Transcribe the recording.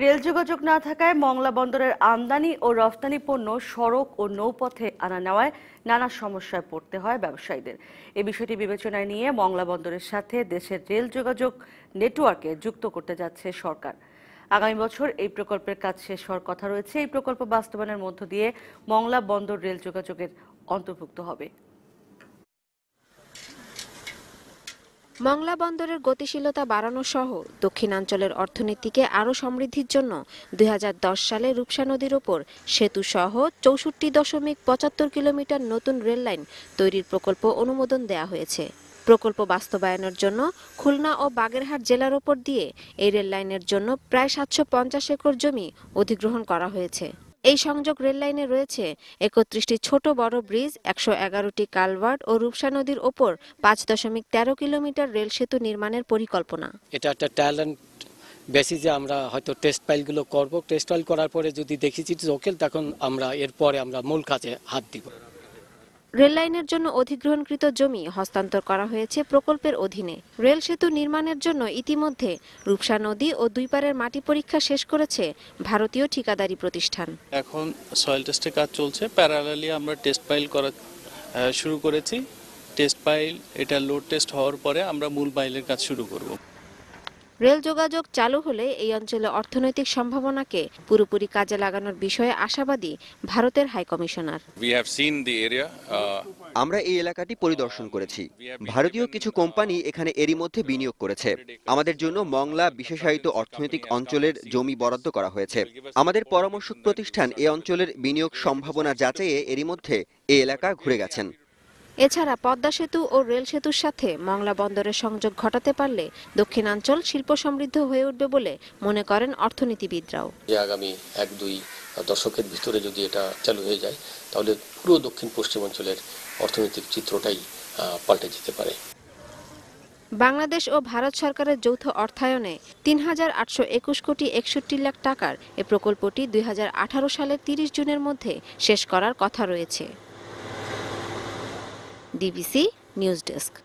Rail যোগাযোগ না থাকায় মংলা বন্দরের আমদানি ও রফতানি পণ্য সড়ক ও নৌপথে আনা নেওয়ায় নানা সমস্যায় পড়তে হয় ব্যবসায়ীদের এ বিষয়টি বিবেচনায় নিয়ে মংলা বন্দরের সাথে দেশের রেল যোগাযোগ নেটওয়ার্কে যুক্ত করতে যাচ্ছে সরকার আগামী বছর এই প্রকল্পের কাজ শেষ হওয়ার কথা রয়েছে এই প্রকল্প বাস্তবায়নের মধ্য দিয়ে মংলা বন্দর রেল যোগাযোগের অন্তর্ভুক্ত হবে মংলা বন্দরের গতিশীলতা বাড়ানো সহ দক্ষিণাঞ্চলের অর্থনীতিকে আরও সমৃদ্ধির জন্য দুই সালে রূপসা নদীর ওপর সেতু সহ চৌষট্টি দশমিক পঁচাত্তর কিলোমিটার নতুন রেললাইন তৈরির প্রকল্প অনুমোদন দেয়া হয়েছে প্রকল্প বাস্তবায়নের জন্য খুলনা ও বাগেরহাট জেলার ওপর দিয়ে এই রেললাইনের জন্য প্রায় সাতশো একর জমি অধিগ্রহণ করা হয়েছে এই সংযোগ রেললাইনে রয়েছে একত্রিশটি ছোট বড় ব্রিজ একশো এগারোটি কালভার্ট ও রূপসা নদীর ওপর পাঁচ দশমিক তেরো কিলোমিটার রেল সেতু নির্মাণের পরিকল্পনা এটা একটা ট্যালেন্ট বেসিসে আমরা হয়তো টেস্ট পাইলগুলো করব টেস্ট পাইল করার পরে যদি যে ওকে তখন আমরা এরপরে আমরা মূল কাজে হাত দিব রেললাইনের জন্য অধিগ্রহণকৃত জমি হস্তান্তর করা হয়েছে প্রকল্পের অধীনে রেল সেতু নির্মাণের জন্য ইতিমধ্যে রূপসা নদী ও দুই পারের মাটি পরীক্ষা শেষ করেছে ভারতীয় ঠিকাদারি প্রতিষ্ঠান এখন সয়েল টেস্টের কাজ চলছে প্যারালালি আমরা টেস্ট পাইল করা শুরু করেছি টেস্ট পাইল এটা লোড টেস্ট হওয়ার পরে আমরা মূল পাইলের কাজ শুরু করব রেল যোগাযোগ চালু হলে এই অঞ্চলে অর্থনৈতিক সম্ভাবনাকে পুরোপুরি কাজে লাগানোর বিষয়ে আশাবাদী ভারতের কমিশনার uh, আমরা এই এলাকাটি পরিদর্শন করেছি ভারতীয় কিছু কোম্পানি এখানে এরই মধ্যে বিনিয়োগ করেছে আমাদের জন্য মংলা বিশেষায়িত অর্থনৈতিক অঞ্চলের জমি বরাদ্দ করা হয়েছে আমাদের পরামর্শক প্রতিষ্ঠান এ অঞ্চলের বিনিয়োগ সম্ভাবনা যাচাইয়ে এরই মধ্যে এ এলাকা ঘুরে গেছেন এছাড়া পদ্মা সেতু ও রেল সেতুর সাথে মংলা বন্দরের সংযোগ ঘটাতে পারলে দক্ষিণাঞ্চল শিল্প সমৃদ্ধ হয়ে উঠবে বলে মনে করেন অর্থনীতিবিদরাও আগামী এক দুই দশকের ভিতরে যদি এটা চালু হয়ে যায় তাহলে পুরো দক্ষিণ পশ্চিমাঞ্চলের অর্থনৈতিক চিত্রটাই পাল্টে যেতে পারে বাংলাদেশ ও ভারত সরকারের যৌথ অর্থায়নে তিন হাজার আটশো একুশ কোটি একষট্টি লাখ টাকার এ প্রকল্পটি দুই সালের তিরিশ জুনের মধ্যে শেষ করার কথা রয়েছে DVC News Desk.